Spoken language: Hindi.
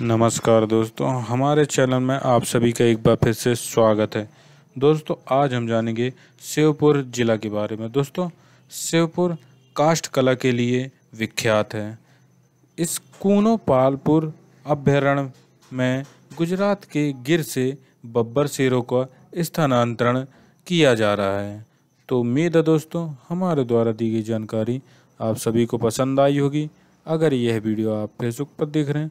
नमस्कार दोस्तों हमारे चैनल में आप सभी का एक बार फिर से स्वागत है दोस्तों आज हम जानेंगे शिवपुर जिला के बारे में दोस्तों शिवपुर काष्ठ कला के लिए विख्यात है इस कूनो पालपुर अभ्यारण्य में गुजरात के गिर से बब्बर शेरों का स्थानांतरण किया जा रहा है तो उम्मीद है दोस्तों हमारे द्वारा दी गई जानकारी आप सभी को पसंद आई होगी अगर यह वीडियो आप फेसबुक पर देख रहे हैं